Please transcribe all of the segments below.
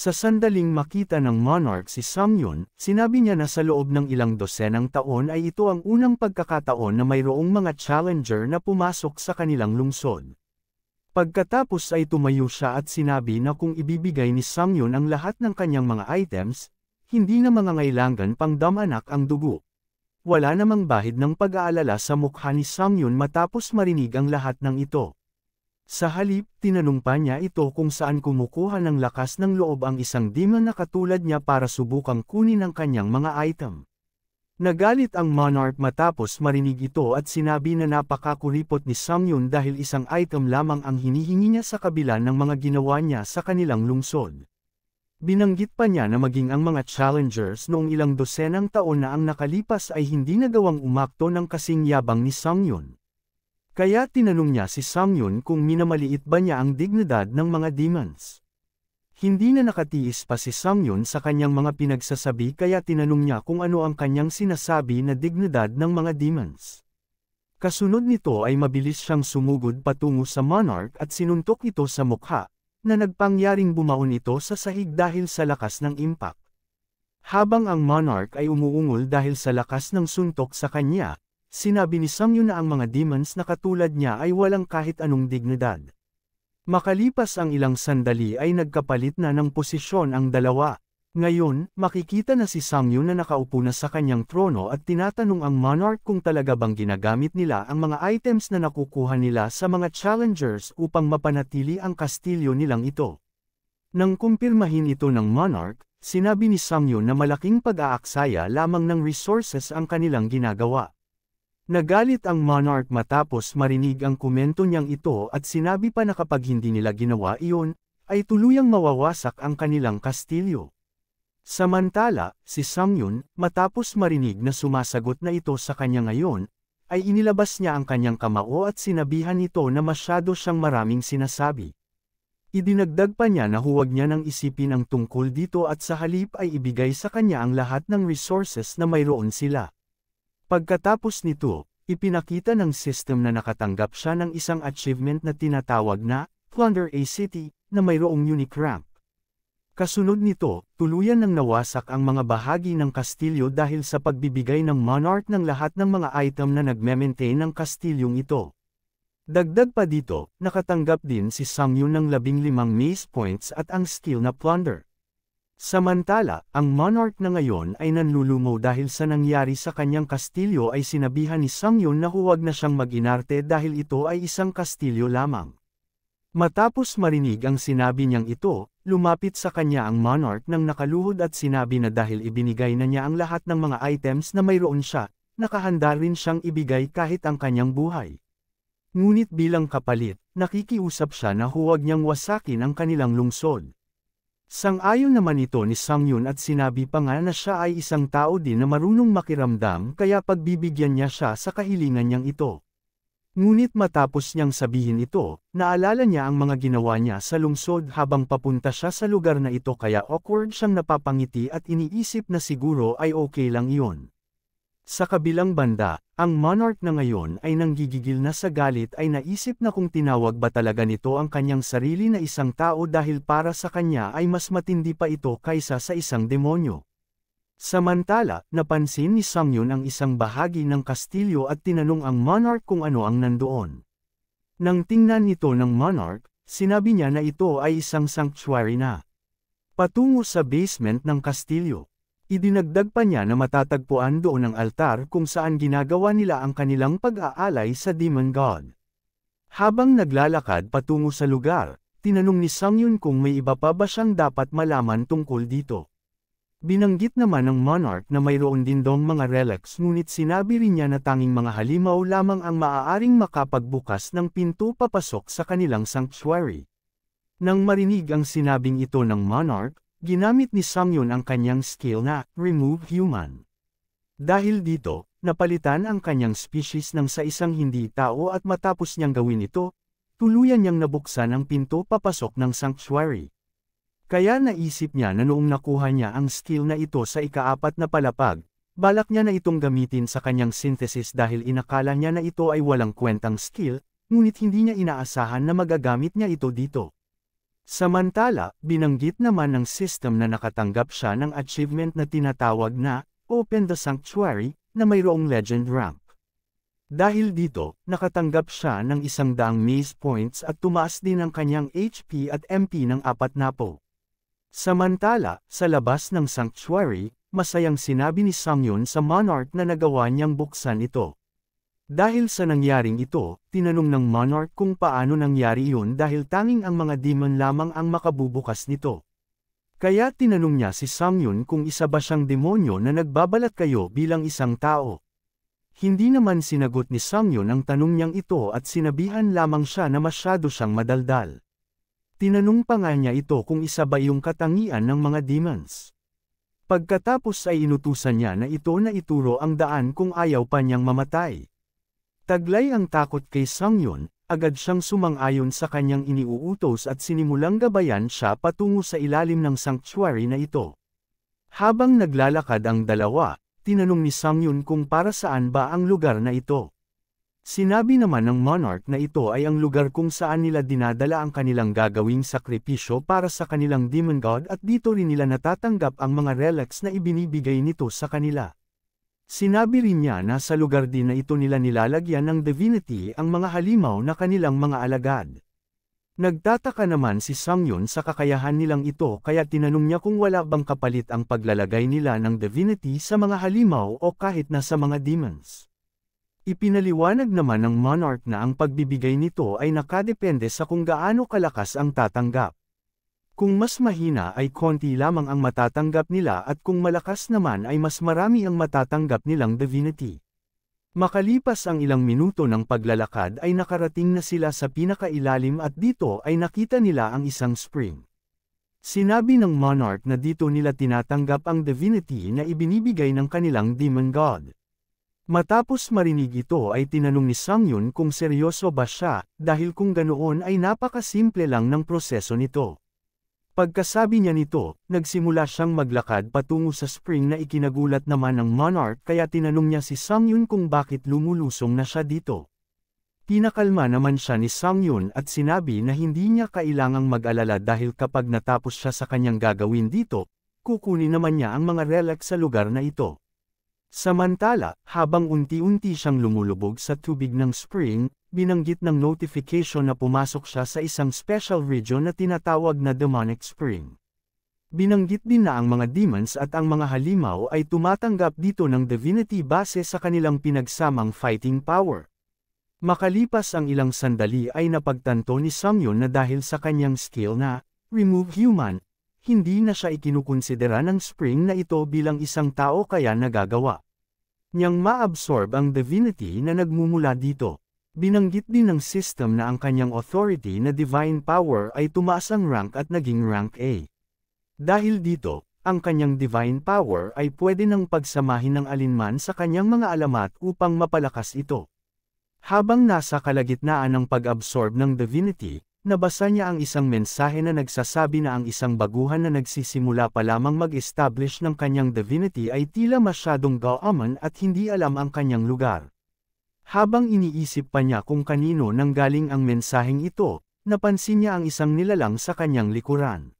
Sa sandaling makita ng monarch si Samyun, sinabi niya na sa loob ng ilang dosenang taon ay ito ang unang pagkakataon na mayroong mga challenger na pumasok sa kanilang lungsod. Pagkatapos ay tumayo siya at sinabi na kung ibibigay ni Samyun ang lahat ng kanyang mga items, hindi na mangangailangan pang damanak ang dugo. Wala namang bahid ng pag-aalala sa mukha ni Samyun matapos marinig ang lahat ng ito. Sa halip, tinanong pa niya ito kung saan kumukuha ng lakas ng loob ang isang demon na katulad niya para subukang kunin ang kanyang mga item. Nagalit ang monarch matapos marinig ito at sinabi na napakakulipot ni Samyun dahil isang item lamang ang hinihingi niya sa kabila ng mga ginawa niya sa kanilang lungsod. Binanggit pa niya na maging ang mga challengers noong ilang dosenang taon na ang nakalipas ay hindi nagawang umakto ng kasing yabang ni Samyun. Kaya tinanong niya si Samyun kung minamaliit ba niya ang dignidad ng mga demons. Hindi na nakatiis pa si Samyun sa kanyang mga pinagsasabi kaya tinanong niya kung ano ang kanyang sinasabi na dignidad ng mga demons. Kasunod nito ay mabilis siyang sumugod patungo sa monarch at sinuntok ito sa mukha, na nagpangyaring bumaon ito sa sahig dahil sa lakas ng impact. Habang ang monarch ay umuungol dahil sa lakas ng suntok sa kanya, Sinabi ni Samyu na ang mga demons na katulad niya ay walang kahit anong dignidad. Makalipas ang ilang sandali ay nagkapalit na ng posisyon ang dalawa. Ngayon, makikita na si Samyu na nakaupo na sa kanyang trono at tinatanong ang monarch kung talaga bang ginagamit nila ang mga items na nakukuha nila sa mga challengers upang mapanatili ang kastilyo nilang ito. Nang kumpirmahin ito ng monarch, sinabi ni Samyu na malaking pag-aaksaya lamang ng resources ang kanilang ginagawa. Nagalit ang monarch matapos marinig ang komento niyang ito at sinabi pa na kapag hindi nila ginawa iyon, ay tuluyang mawawasak ang kanilang kastilyo. Samantala, si Samyun, matapos marinig na sumasagot na ito sa kanya ngayon, ay inilabas niya ang kanyang kamao at sinabihan ito na masyado siyang maraming sinasabi. Idinagdag pa niya na huwag niya nang isipin ang tungkol dito at sa halip ay ibigay sa kanya ang lahat ng resources na mayroon sila. Pagkatapos nito, Ipinakita ng system na nakatanggap siya ng isang achievement na tinatawag na Plunder a City na mayroong unique rank. Kasunod nito, tuluyan ng nawasak ang mga bahagi ng kastilyo dahil sa pagbibigay ng monarch ng lahat ng mga item na nagme-maintain ng kastilyong ito. Dagdag pa dito, nakatanggap din si Sangyun ng 15 maze points at ang skill na plunder. Samantala, ang monarch na ngayon ay nanlulumo dahil sa nangyari sa kanyang kastilyo ay sinabihan ni Sangyun na huwag na siyang maginarte dahil ito ay isang kastilyo lamang. Matapos marinig ang sinabi niyang ito, lumapit sa kanya ang monarch nang nakaluhod at sinabi na dahil ibinigay na niya ang lahat ng mga items na mayroon siya, nakahanda rin siyang ibigay kahit ang kanyang buhay. Ngunit bilang kapalit, nakikiusap siya na huwag niyang wasakin ang kanilang lungsod. Sang-ayon naman ito ni Sangyun at sinabi pa nga na siya ay isang tao din na marunong makiramdam kaya pagbibigyan niya siya sa kahilingan niyang ito. Ngunit matapos niyang sabihin ito, naalala niya ang mga ginawa niya sa lungsod habang papunta siya sa lugar na ito kaya awkward siyang napapangiti at iniisip na siguro ay okay lang iyon. Sa kabilang banda, ang monarch na ngayon ay nanggigigil na sa galit ay naisip na kung tinawag ba talaga nito ang kanyang sarili na isang tao dahil para sa kanya ay mas matindi pa ito kaysa sa isang demonyo. Samantala, napansin ni Sangyun ang isang bahagi ng kastilyo at tinanong ang monarch kung ano ang nandoon. Nang tingnan ito ng monarch, sinabi niya na ito ay isang sanctuary na. Patungo sa basement ng kastilyo. Idinagdag pa niya na matatagpuan doon ang altar kung saan ginagawa nila ang kanilang pag-aalay sa Demon God. Habang naglalakad patungo sa lugar, tinanong ni Sangyun kung may iba pa ba siyang dapat malaman tungkol dito. Binanggit naman ng monarch na mayroon din dong mga relics ngunit sinabi rin niya na tanging mga halimaw lamang ang maaaring makapagbukas ng pinto papasok sa kanilang sanctuary. Nang marinig ang sinabing ito ng monarch, Ginamit ni Samyun ang kanyang skill na Remove Human. Dahil dito, napalitan ang kanyang species ng sa isang hindi tao at matapos niyang gawin ito, tuluyan niyang nabuksan ang pinto papasok ng sanctuary. Kaya naisip niya na noong nakuha niya ang skill na ito sa ikaapat na palapag, balak niya na itong gamitin sa kanyang synthesis dahil inakala niya na ito ay walang kwentang skill, ngunit hindi niya inaasahan na magagamit niya ito dito. Samantala, binanggit naman ng system na nakatanggap siya ng achievement na tinatawag na Open the Sanctuary na mayroong legend ramp. Dahil dito, nakatanggap siya ng isang daang maze points at tumaas din ang kanyang HP at MP ng apat na po. Samantala, sa labas ng sanctuary, masayang sinabi ni Sangyun sa Monarch na nagawa niyang buksan ito. Dahil sa nangyaring ito, tinanong ng monarch kung paano nangyari iyon dahil tanging ang mga demon lamang ang makabubukas nito. Kaya tinanong niya si Samyun kung isa ba siyang demonyo na nagbabalat kayo bilang isang tao. Hindi naman sinagot ni Samyun ang tanong niyang ito at sinabihan lamang siya na masyado siyang madaldal. Tinanong pa nga niya ito kung isa ba yung katangian ng mga demons. Pagkatapos ay inutusan niya na ito na ituro ang daan kung ayaw pa niyang mamatay. Taglay ang takot kay Sangyun, agad siyang sumang-ayon sa kanyang iniuutos at sinimulang gabayan siya patungo sa ilalim ng sanctuary na ito. Habang naglalakad ang dalawa, tinanong ni Sangyun kung para saan ba ang lugar na ito. Sinabi naman ng monarch na ito ay ang lugar kung saan nila dinadala ang kanilang gagawing sakripisyo para sa kanilang demon god at dito rin nila natatanggap ang mga relics na ibinibigay nito sa kanila. Sinabi rin niya na sa lugar din na ito nila nilalagyan ng divinity ang mga halimaw na kanilang mga alagad. Nagtataka naman si Sangyun sa kakayahan nilang ito kaya tinanong niya kung wala bang kapalit ang paglalagay nila ng divinity sa mga halimaw o kahit na sa mga demons. Ipinaliwanag naman ng monarch na ang pagbibigay nito ay nakadepende sa kung gaano kalakas ang tatanggap. Kung mas mahina ay konti lamang ang matatanggap nila at kung malakas naman ay mas marami ang matatanggap nilang divinity. Makalipas ang ilang minuto ng paglalakad ay nakarating na sila sa pinakailalim at dito ay nakita nila ang isang spring. Sinabi ng monarch na dito nila tinatanggap ang divinity na ibinibigay ng kanilang demon god. Matapos marinig ito ay tinanong ni Sangyun kung seryoso ba siya, dahil kung ganoon ay napakasimple lang ng proseso nito. Pagkasabi niya nito, nagsimula siyang maglakad patungo sa spring na ikinagulat naman ng monarch kaya tinanong niya si Sangyun kung bakit lumulusong na siya dito. Pinakalma naman siya ni Sangyun at sinabi na hindi niya kailangang mag-alala dahil kapag natapos siya sa kanyang gagawin dito, kukunin naman niya ang mga relic sa lugar na ito. Samantala, habang unti-unti siyang lumulubog sa tubig ng spring, binanggit ng notification na pumasok siya sa isang special region na tinatawag na Demonic Spring. Binanggit din na ang mga demons at ang mga halimaw ay tumatanggap dito ng divinity base sa kanilang pinagsamang fighting power. Makalipas ang ilang sandali ay napagtanto ni Samyun na dahil sa kanyang skill na Remove Human, hindi na siya ikinukonsidera ng spring na ito bilang isang tao kaya nagagawa. Niyang maabsorb ang divinity na nagmumula dito. Binanggit din ng system na ang kanyang authority na divine power ay tumaas ang rank at naging rank A. Dahil dito, ang kanyang divine power ay pwede nang pagsamahin ng alinman sa kanyang mga alamat upang mapalakas ito. Habang nasa kalagitnaan ng pag-absorb ng divinity, Nabasa niya ang isang mensahe na nagsasabi na ang isang baguhan na nagsisimula pa lamang mag-establish ng kanyang divinity ay tila masyadong gaaman at hindi alam ang kanyang lugar. Habang iniisip pa niya kung kanino nanggaling ang mensaheng ito, napansin niya ang isang nilalang sa kanyang likuran.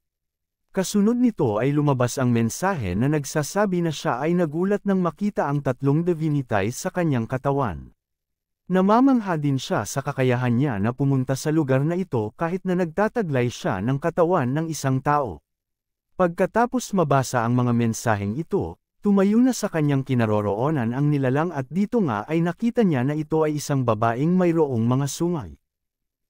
Kasunod nito ay lumabas ang mensahe na nagsasabi na siya ay nagulat nang makita ang tatlong divinities sa kanyang katawan. Namamangha din siya sa kakayahan niya na pumunta sa lugar na ito kahit na nagtataglay siya ng katawan ng isang tao. Pagkatapos mabasa ang mga mensaheng ito, tumayo na sa kanyang kinaroroonan ang nilalang at dito nga ay nakita niya na ito ay isang babaeng mayroong mga sungay.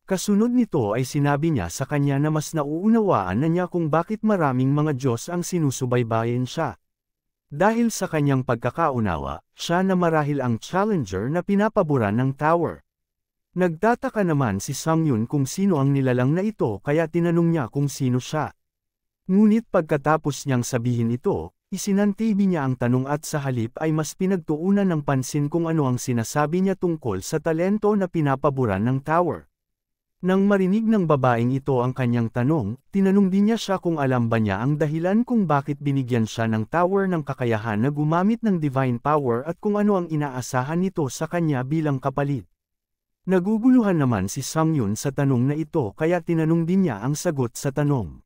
Kasunod nito ay sinabi niya sa kanya na mas nauunawaan na niya kung bakit maraming mga Diyos ang sinusubaybayan siya. Dahil sa kanyang pagkakaunawa, siya na marahil ang challenger na pinapaboran ng tower. Nagtataka naman si Sangyun kung sino ang nilalang na ito kaya tinanong niya kung sino siya. Ngunit pagkatapos niyang sabihin ito, isinantibi niya ang tanong at sa halip ay mas pinagtuunan ng pansin kung ano ang sinasabi niya tungkol sa talento na pinapaboran ng tower. Nang marinig ng babaeng ito ang kanyang tanong, tinanong din niya siya kung alam ba niya ang dahilan kung bakit binigyan siya ng tower ng kakayahan na gumamit ng divine power at kung ano ang inaasahan nito sa kanya bilang kapalit. Naguguluhan naman si Samyun sa tanong na ito kaya tinanong din niya ang sagot sa tanong.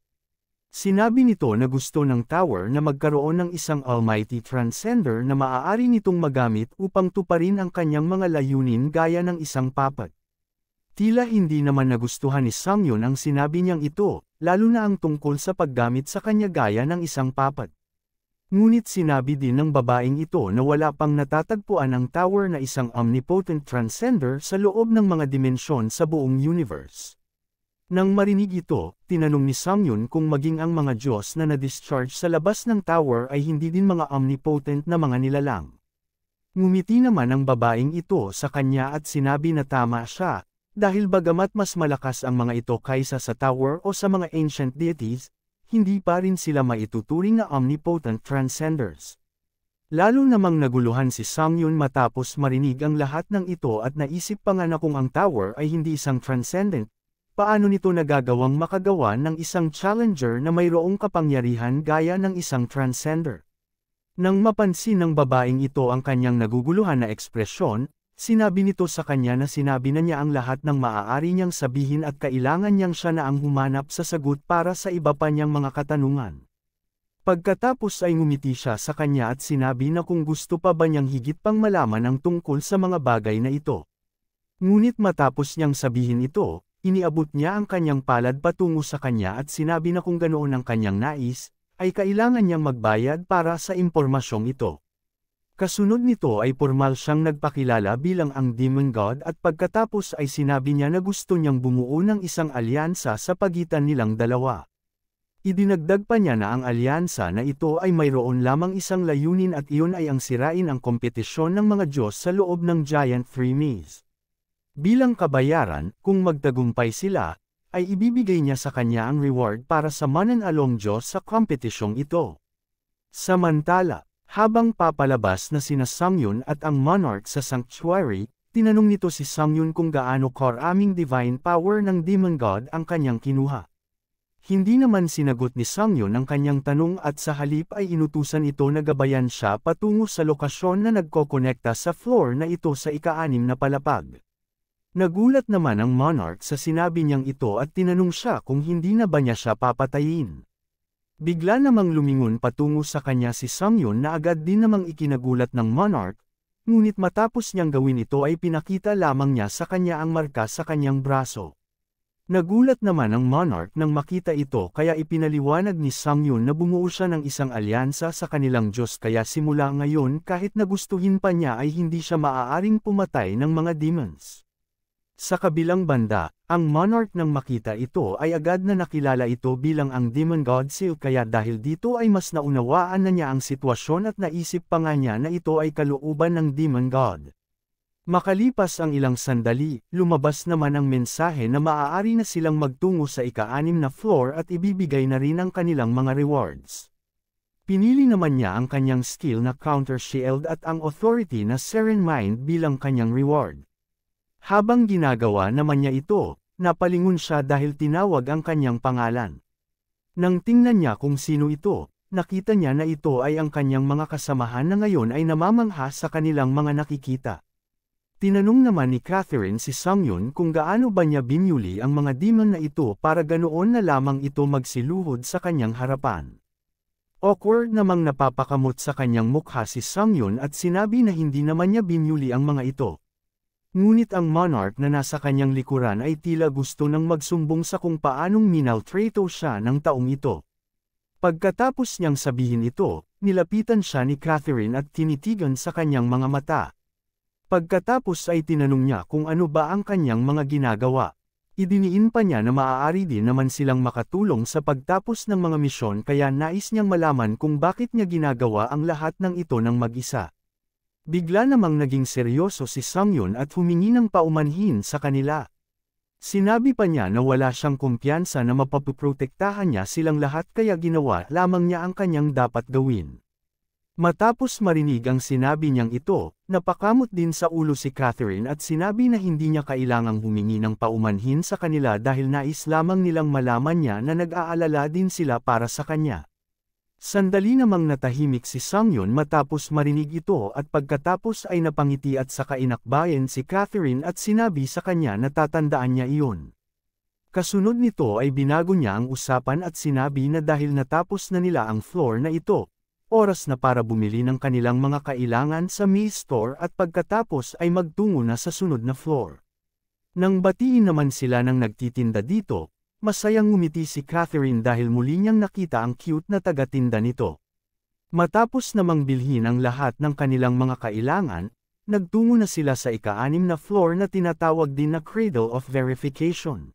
Sinabi nito na gusto ng tower na magkaroon ng isang almighty transcender na maaari nitong magamit upang tuparin ang kanyang mga layunin gaya ng isang papat. Tila hindi naman nagustuhan ni Samyon ang sinabi niyang ito, lalo na ang tungkol sa paggamit sa kanya gaya ng isang papat. Ngunit sinabi din ng babaeng ito na wala pang natatagpuan ang tower na isang omnipotent transcender sa loob ng mga dimensyon sa buong universe. Nang marinig ito, tinanong ni Samyon kung maging ang mga Diyos na na-discharge sa labas ng tower ay hindi din mga omnipotent na mga nilalang. Ngumiti naman ang babaeng ito sa kanya at sinabi na tama siya, dahil bagamat mas malakas ang mga ito kaysa sa tower o sa mga ancient deities, hindi pa rin sila maituturing na omnipotent transcenders. Lalo namang naguluhan si Samyun matapos marinig ang lahat ng ito at naisip pa nga na kung ang tower ay hindi isang transcendent, paano nito nagagawang makagawa ng isang challenger na mayroong kapangyarihan gaya ng isang transcender. Nang mapansin ng babaeng ito ang kanyang naguguluhan na ekspresyon, Sinabi nito sa kanya na sinabi na niya ang lahat ng maaari niyang sabihin at kailangan niyang siya na ang humanap sa sagot para sa iba pa niyang mga katanungan. Pagkatapos ay ngumiti siya sa kanya at sinabi na kung gusto pa ba niyang higit pang malaman ang tungkol sa mga bagay na ito. Ngunit matapos niyang sabihin ito, iniabot niya ang kanyang palad patungo sa kanya at sinabi na kung ganoon ang kanyang nais, ay kailangan niyang magbayad para sa impormasyong ito. Kasunod nito ay formal siyang nagpakilala bilang ang Demon God at pagkatapos ay sinabi niya na gusto niyang bumuo ng isang alyansa sa pagitan nilang dalawa. Idinagdag pa niya na ang alyansa na ito ay mayroon lamang isang layunin at iyon ay ang sirain ang kompetisyon ng mga Diyos sa loob ng Giant Freemies. Bilang kabayaran, kung magtagumpay sila, ay ibibigay niya sa kanya ang reward para sa mananalong Diyos sa kompetisyong ito. Samantala, habang papalabas na sina Samyun at ang monarch sa sanctuary, tinanong nito si Samyun kung gaano karaming divine power ng demon god ang kanyang kinuha. Hindi naman sinagot ni Samyun ang kanyang tanong at sa halip ay inutusan ito na gabayan siya patungo sa lokasyon na nagkokonekta sa floor na ito sa ikaanim na palapag. Nagulat naman ang monarch sa sinabi niyang ito at tinanong siya kung hindi na ba niya siya papatayin. Bigla namang lumingon patungo sa kanya si Samyon na agad din namang ikinagulat ng monarch, ngunit matapos niyang gawin ito ay pinakita lamang niya sa kanya ang marka sa kanyang braso. Nagulat naman ang monarch nang makita ito kaya ipinaliwanag ni Samyun na bumuo siya ng isang alyansa sa kanilang Diyos kaya simula ngayon kahit nagustuhin pa niya ay hindi siya maaaring pumatay ng mga demons. Sa kabilang banda, ang monarch nang makita ito ay agad na nakilala ito bilang ang demon god seal kaya dahil dito ay mas naunawaan na niya ang sitwasyon at naisip pa nga niya na ito ay kalooban ng demon god. Makalipas ang ilang sandali, lumabas naman ang mensahe na maaari na silang magtungo sa ika-anim na floor at ibibigay na rin ang kanilang mga rewards. Pinili naman niya ang kanyang skill na Counter Shield at ang authority na Serene Mind bilang kanyang reward. Habang ginagawa naman niya ito, napalingon siya dahil tinawag ang kanyang pangalan. Nang tingnan niya kung sino ito, nakita niya na ito ay ang kanyang mga kasamahan na ngayon ay namamangha sa kanilang mga nakikita. Tinanong naman ni Catherine si Sangyun kung gaano ba niya binyuli ang mga demon na ito para ganoon na lamang ito magsiluhod sa kanyang harapan. Awkward namang napapakamot sa kanyang mukha si Sangyun at sinabi na hindi naman niya binyuli ang mga ito. Ngunit ang monarch na nasa kanyang likuran ay tila gusto ng magsumbong sa kung paanong minaltrato siya ng taong ito. Pagkatapos niyang sabihin ito, nilapitan siya ni Catherine at tinitigan sa kanyang mga mata. Pagkatapos ay tinanong niya kung ano ba ang kanyang mga ginagawa. Idiniin pa niya na maaari din naman silang makatulong sa pagtapos ng mga misyon kaya nais niyang malaman kung bakit niya ginagawa ang lahat ng ito ng mag-isa. Bigla namang naging seryoso si Sangyun at humingi ng paumanhin sa kanila. Sinabi pa niya na wala siyang kumpiyansa na mapapoprotektahan niya silang lahat kaya ginawa lamang niya ang kanyang dapat gawin. Matapos marinig ang sinabi niyang ito, napakamot din sa ulo si Catherine at sinabi na hindi niya kailangang humingi ng paumanhin sa kanila dahil nais lamang nilang malaman niya na nag-aalala din sila para sa kanya. Sandali namang natahimik si Sangyon matapos marinig ito at pagkatapos ay napangiti at saka inakbayan si Catherine at sinabi sa kanya na tatandaan niya iyon. Kasunod nito ay binago niya ang usapan at sinabi na dahil natapos na nila ang floor na ito, oras na para bumili ng kanilang mga kailangan sa meal store at pagkatapos ay magtungo na sa sunod na floor. Nang batiin naman sila ng nagtitinda dito, Masayang ngumiti si Catherine dahil muli niyang nakita ang cute na tagatinda nito. Matapos namang bilhin ang lahat ng kanilang mga kailangan, nagtungo na sila sa ika-anim na floor na tinatawag din na Cradle of Verification.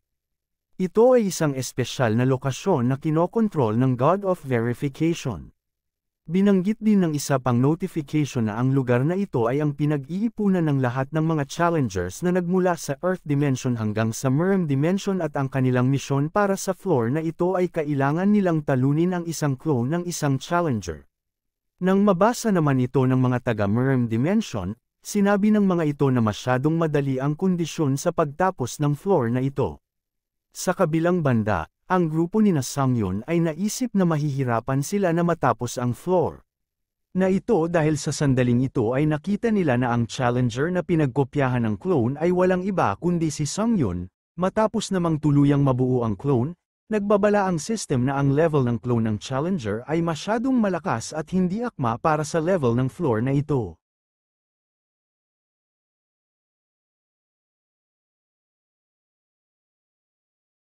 Ito ay isang espesyal na lokasyon na kinokontrol ng God of Verification. Binanggit din ng isa pang notification na ang lugar na ito ay ang pinag-iipunan ng lahat ng mga challengers na nagmula sa Earth Dimension hanggang sa Merm Dimension at ang kanilang misyon para sa floor na ito ay kailangan nilang talunin ang isang clone ng isang challenger. Nang mabasa naman ito ng mga taga Merm Dimension, sinabi ng mga ito na masyadong madali ang kondisyon sa pagtapos ng floor na ito. Sa kabilang banda, ang grupo ni na ay naisip na mahihirapan sila na matapos ang floor. Na ito dahil sa sandaling ito ay nakita nila na ang challenger na pinagkopyahan ng clone ay walang iba kundi si Samyun, matapos namang tuluyang mabuo ang clone, nagbabala ang system na ang level ng clone ng challenger ay masyadong malakas at hindi akma para sa level ng floor na ito.